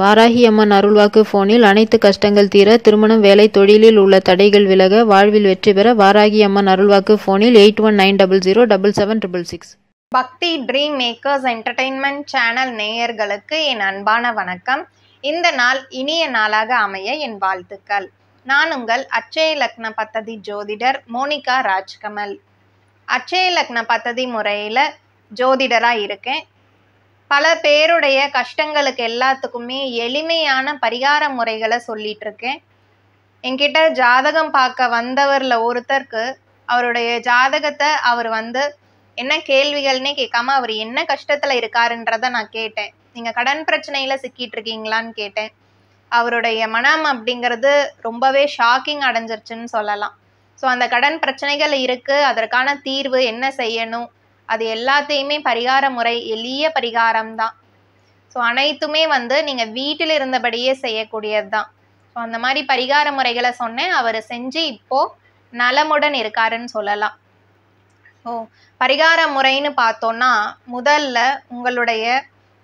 வாராகி அம்மன் அருள்வாக்கு போனில் அனைத்து கஷ்டங்கள் தீர திருமணம் வேலை தொழிலில் உள்ள தடைகள் விலக வாழ்வில் வெற்றி பெற வாராகி அம்மன் அருள்வாக்கு போனில் eight one nine double zero double seven triple six Bhakti dream makers entertainment channel நேயர்களுக்கு என் அன்பான வணக்கம் இந்த நாள் இனிய நாளாக அமைய என் வாழ்த்துக்கள் நான் உங்கள் அச்சய லக்ன பத்ததி ஜோதிடர் மோனிகா ராஜ்கமல் அச்சய லக்ன பத்ததி முறையில் ஜோதிடராக இருக்கேன் பல பேருடைய கஷ்டங்களுக்கு எல்லாத்துக்குமே எளிமையான பரிகார முறைகளை சொல்லிட்டு இருக்கேன் என்கிட்ட ஜாதகம் பார்க்க வந்தவரில் ஒருத்தருக்கு அவருடைய ஜாதகத்தை அவர் வந்து என்ன கேள்விகள்னே கேட்காம அவர் என்ன கஷ்டத்தில் இருக்காருன்றத நான் கேட்டேன் நீங்கள் கடன் பிரச்சனையில் சிக்கிட்டு இருக்கீங்களான்னு கேட்டேன் அவருடைய மனம் அப்படிங்கிறது ரொம்பவே ஷாக்கிங் அடைஞ்சிருச்சுன்னு சொல்லலாம் ஸோ அந்த கடன் பிரச்சனைகள் இருக்குது அதற்கான தீர்வு என்ன செய்யணும் அது எல்லாத்தையுமே பரிகார முறை எளிய பரிகாரம் தான் ஸோ அனைத்துமே வந்து நீங்கள் வீட்டில் இருந்தபடியே செய்யக்கூடியது தான் ஸோ அந்த மாதிரி பரிகார முறைகளை சொன்னேன் அவர் செஞ்சு இப்போது நலமுடன் இருக்காருன்னு சொல்லலாம் ஸோ பரிகார முறைன்னு பார்த்தோன்னா முதல்ல உங்களுடைய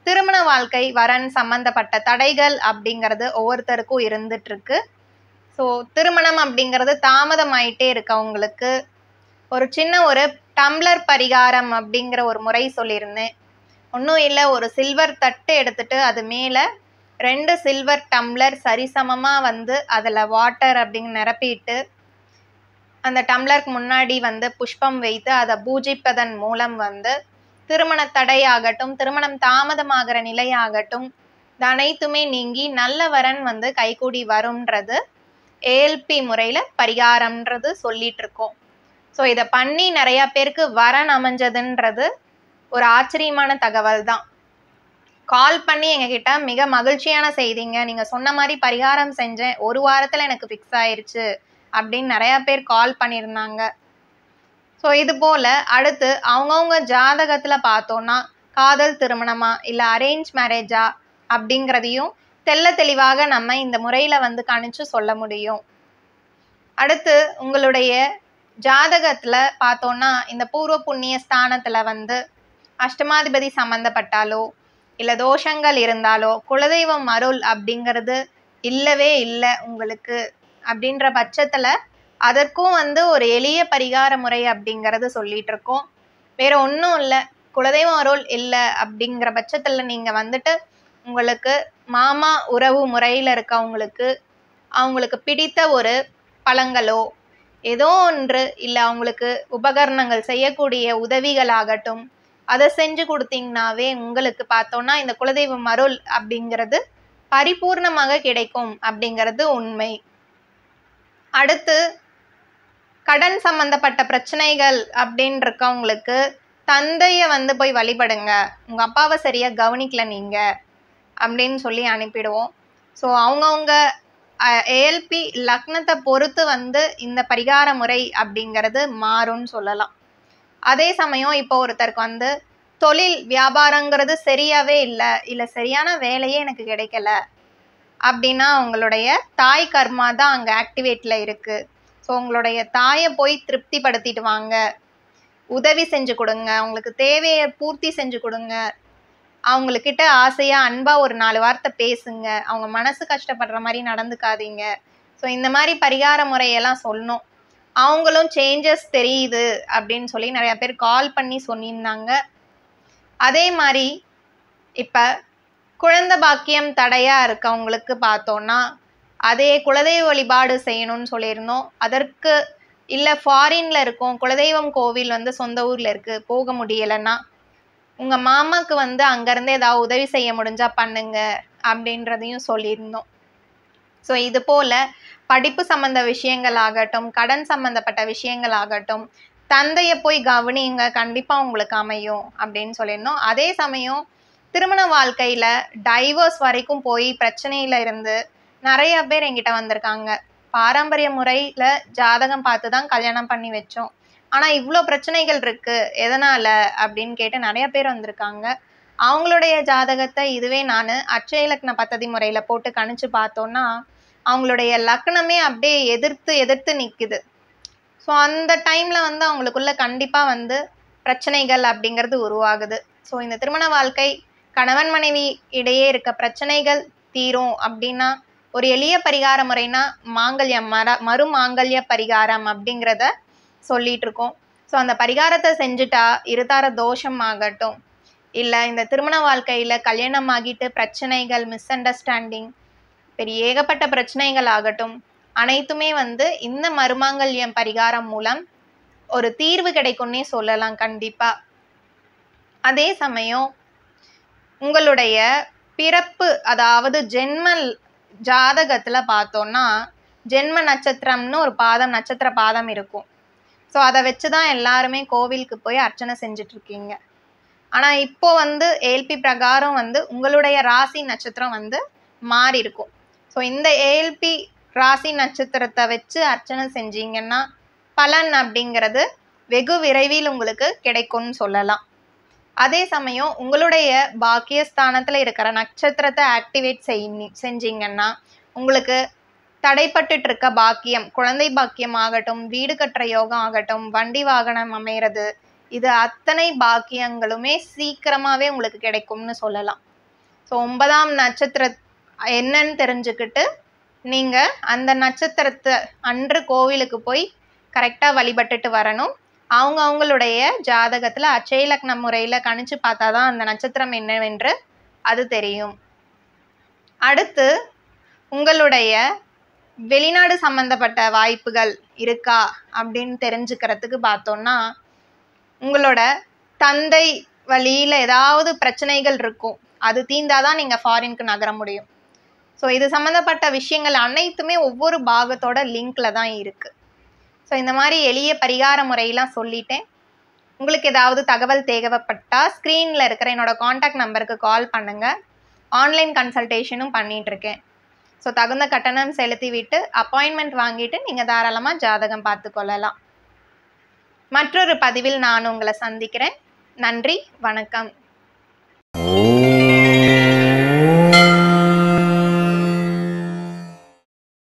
திருமண வாழ்க்கை வரன் சம்மந்தப்பட்ட தடைகள் அப்படிங்கிறது ஒவ்வொருத்தருக்கும் இருந்துட்டுருக்கு ஸோ திருமணம் அப்படிங்கிறது தாமதமாயிட்டே இருக்கவங்களுக்கு ஒரு சின்ன ஒரு டம்ளர் பரிகாரம் அப்படிங்கிற ஒரு முறை சொல்லியிருந்தேன் ஒன்றும் இல்லை ஒரு சில்வர் தட்டு எடுத்துட்டு அது மேலே ரெண்டு சில்வர் டம்ளர் சரிசமமாக வந்து அதில் வாட்டர் அப்படின்னு நிரப்பிட்டு அந்த டம்ளருக்கு முன்னாடி வந்து புஷ்பம் வைத்து அதை பூஜிப்பதன் மூலம் வந்து திருமண தடை ஆகட்டும் திருமணம் தாமதமாகிற நிலையாகட்டும் இது அனைத்துமே நீங்கி நல்ல வரன் வந்து கைகூடி வரும்ன்றது ஏஎல்பி முறையில் பரிகாரம்ன்றது சொல்லிட்டு இருக்கோம் ஸோ இதை பண்ணி நிறையா பேருக்கு வரன் அமைஞ்சதுன்றது ஒரு ஆச்சரியமான தகவல் தான் கால் பண்ணி எங்ககிட்ட மிக மகிழ்ச்சியான செய்திங்க நீங்கள் சொன்ன மாதிரி பரிகாரம் செஞ்சேன் ஒரு வாரத்தில் எனக்கு ஃபிக்ஸ் ஆயிருச்சு அப்படின்னு நிறையா பேர் கால் பண்ணியிருந்தாங்க ஸோ இது போல் அடுத்து அவங்கவுங்க ஜாதகத்தில் பார்த்தோன்னா காதல் திருமணமா இல்லை அரேஞ்ச் மேரேஜா அப்படிங்கிறதையும் தெல்ல தெளிவாக நம்ம இந்த முறையில் வந்து கணிச்சு சொல்ல முடியும் அடுத்து உங்களுடைய ஜாதகத்துல பார்த்தோம்னா இந்த பூர்வ புண்ணிய ஸ்தானத்துல வந்து அஷ்டமாதிபதி சம்மந்தப்பட்டாலோ இல்லை தோஷங்கள் இருந்தாலோ குலதெய்வம் அருள் அப்படிங்கிறது இல்லவே இல்லை உங்களுக்கு அப்படின்ற பட்சத்தில் அதற்கும் வந்து ஒரு எளிய பரிகார முறை அப்படிங்கிறது சொல்லிட்டு இருக்கோம் வேற ஒன்றும் இல்லை குலதெய்வம் அருள் இல்லை அப்படிங்கிற பட்சத்தில் நீங்கள் வந்துட்டு உங்களுக்கு மாமா உறவு முறையில் இருக்கவங்களுக்கு அவங்களுக்கு பிடித்த ஒரு பழங்களோ ஏதோ ஒன்று இல்லை அவங்களுக்கு உபகரணங்கள் செய்யக்கூடிய உதவிகள் ஆகட்டும் அதை செஞ்சு கொடுத்தீங்கனாவே உங்களுக்கு பார்த்தோன்னா இந்த குலதெய்வம் மருள் அப்படிங்கிறது பரிபூர்ணமாக கிடைக்கும் அப்படிங்கிறது உண்மை அடுத்து கடன் சம்பந்தப்பட்ட பிரச்சனைகள் அப்படின்னு இருக்கவங்களுக்கு தந்தையை வந்து போய் வழிபடுங்க உங்கள் அப்பாவை சரியாக கவனிக்கல நீங்கள் அப்படின்னு சொல்லி அனுப்பிடுவோம் ஸோ அவங்கவுங்க ஏஎல்பி லக்னத்தை பொறுத்து வந்து இந்த பரிகார முறை அப்படிங்கிறது மாறும்னு சொல்லலாம் அதே சமயம் இப்போ ஒருத்தருக்கு வந்து தொழில் வியாபாரங்கிறது சரியாவே இல்லை இல்லை சரியான வேலையே எனக்கு கிடைக்கல அப்படின்னா உங்களுடைய தாய் கர்மா தான் அங்கே ஆக்டிவேட்டில் இருக்குது ஸோ உங்களுடைய தாயை போய் திருப்திப்படுத்திட்டு வாங்க உதவி செஞ்சு கொடுங்க உங்களுக்கு தேவையை பூர்த்தி செஞ்சு கொடுங்க அவங்களுக்கிட்ட ஆசையாக அன்பாக ஒரு நாலு வார்த்தை பேசுங்க அவங்க மனசு கஷ்டப்படுற மாதிரி நடந்துக்காதீங்க ஸோ இந்த மாதிரி பரிகார முறையெல்லாம் சொல்லணும் அவங்களும் சேஞ்சஸ் தெரியுது அப்படின்னு சொல்லி நிறையா பேர் கால் பண்ணி சொல்லியிருந்தாங்க அதே மாதிரி இப்போ குழந்த பாக்கியம் தடையாக இருக்கவங்களுக்கு பார்த்தோன்னா அதே குலதெய்வ வழிபாடு செய்யணும்னு சொல்லியிருந்தோம் அதற்கு இல்லை ஃபாரின்ல இருக்கோம் குலதெய்வம் கோவில் வந்து சொந்த ஊரில் இருக்குது போக முடியலைன்னா உங்க மாமாக்கு வந்து அங்கேருந்து ஏதாவது உதவி செய்ய முடிஞ்சா பண்ணுங்க அப்படின்றதையும் சொல்லியிருந்தோம் ஸோ இது போல படிப்பு சம்மந்த விஷயங்கள் ஆகட்டும் கடன் சம்மந்தப்பட்ட விஷயங்கள் ஆகட்டும் தந்தையை போய் கவனிங்க கண்டிப்பாக உங்களுக்கு அமையும் அப்படின்னு சொல்லியிருந்தோம் அதே சமயம் திருமண வாழ்க்கையில் டைவர்ஸ் வரைக்கும் போய் பிரச்சனையில் இருந்து நிறைய பேர் எங்கிட்ட வந்திருக்காங்க பாரம்பரிய முறையில் ஜாதகம் பார்த்து தான் கல்யாணம் பண்ணி வச்சோம் ஆனால் இவ்வளோ பிரச்சனைகள் இருக்குது எதனால் அப்படின்னு கேட்டு நிறைய பேர் வந்திருக்காங்க அவங்களுடைய ஜாதகத்தை இதுவே நான் அட்சய லக்ன பத்ததி முறையில் போட்டு கணிச்சு பார்த்தோன்னா அவங்களுடைய லக்னமே அப்படியே எதிர்த்து எதிர்த்து நிற்குது ஸோ அந்த டைமில் வந்து அவங்களுக்குள்ள கண்டிப்பாக வந்து பிரச்சனைகள் அப்படிங்கிறது உருவாகுது ஸோ இந்த திருமண வாழ்க்கை கணவன் மனைவி இடையே இருக்க பிரச்சனைகள் தீரும் அப்படின்னா ஒரு எளிய பரிகார முறைனா மாங்கல்யம் மர மறு மாங்கல்ய பரிகாரம் அப்படிங்கிறத சொல்லிட்டு இருக்கோம் ஸோ அந்த பரிகாரத்தை செஞ்சுட்டா இருதார தோஷம் ஆகட்டும் இல்லை இந்த திருமண வாழ்க்கையில் கல்யாணம் ஆகிட்டு பிரச்சனைகள் மிஸ் அண்டர்ஸ்டாண்டிங் பெரிய ஏகப்பட்ட பிரச்சனைகள் ஆகட்டும் அனைத்துமே வந்து இந்த மருமாங்கல்யம் பரிகாரம் மூலம் ஒரு தீர்வு கிடைக்கும்னே சொல்லலாம் கண்டிப்பாக அதே சமயம் உங்களுடைய பிறப்பு அதாவது ஜென்ம ஜாதகத்தில் பார்த்தோன்னா ஜென்ம நட்சத்திரம்னு ஒரு பாதம் நட்சத்திர பாதம் இருக்கும் ஸோ அதை வச்சு தான் எல்லாருமே கோவிலுக்கு போய் அர்ச்சனை இருக்கீங்க ஆனால் இப்போ வந்து ஏல்பி பிரகாரம் வந்து உங்களுடைய ராசி நட்சத்திரம் வந்து மாறி இருக்கும் ஸோ இந்த ஏல்பி ராசி நட்சத்திரத்தை வச்சு அர்ச்சனை செஞ்சீங்கன்னா பலன் அப்படிங்கிறது வெகு விரைவில் உங்களுக்கு கிடைக்கும்னு சொல்லலாம் அதே சமயம் உங்களுடைய பாக்கியஸ்தானத்தில் இருக்கிற நட்சத்திரத்தை ஆக்டிவேட் செய் செஞ்சிங்கன்னா உங்களுக்கு தடைப்பட்டு இருக்க பாக்கியம் குழந்தை பாக்கியம் ஆகட்டும் வீடு கட்டுற யோகம் ஆகட்டும் வண்டி வாகனம் அமைகிறது இது அத்தனை பாக்கியங்களுமே சீக்கிரமாவே உங்களுக்கு கிடைக்கும்னு சொல்லலாம் ஸோ ஒன்பதாம் நட்சத்திர என்னன்னு தெரிஞ்சுக்கிட்டு நீங்க அந்த நட்சத்திரத்தை அன்று கோவிலுக்கு போய் கரெக்டாக வழிபட்டுட்டு வரணும் அவங்க அவங்களுடைய ஜாதகத்தில் அச்சயலக்ன முறையில் கணிச்சு பார்த்தா தான் அந்த நட்சத்திரம் என்னவென்று அது தெரியும் அடுத்து உங்களுடைய வெளிநாடு சம்மந்தப்பட்ட வாய்ப்புகள் இருக்கா அப்படின்னு தெரிஞ்சுக்கிறதுக்கு பார்த்தோம்னா உங்களோட தந்தை வழியில் ஏதாவது பிரச்சனைகள் இருக்கும் அது தீந்தாதான் நீங்கள் ஃபாரினுக்கு நகர முடியும் ஸோ இது சம்மந்தப்பட்ட விஷயங்கள் அனைத்துமே ஒவ்வொரு பாகத்தோட லிங்க்ல தான் இருக்குது ஸோ இந்த மாதிரி எளிய பரிகார முறையெல்லாம் சொல்லிட்டேன் உங்களுக்கு ஏதாவது தகவல் தேவைப்பட்டால் ஸ்க்ரீனில் இருக்கிற என்னோட காண்டாக்ட் நம்பருக்கு கால் பண்ணுங்கள் ஆன்லைன் கன்சல்டேஷனும் பண்ணிகிட்ருக்கேன் ஸோ தகுந்த கட்டணம் செலுத்திவிட்டு அப்பாயின்மெண்ட் வாங்கிட்டு நீங்கள் தாராளமாக ஜாதகம் பார்த்து கொள்ளலாம் மற்றொரு பதிவில் நான் உங்களை சந்திக்கிறேன் நன்றி வணக்கம்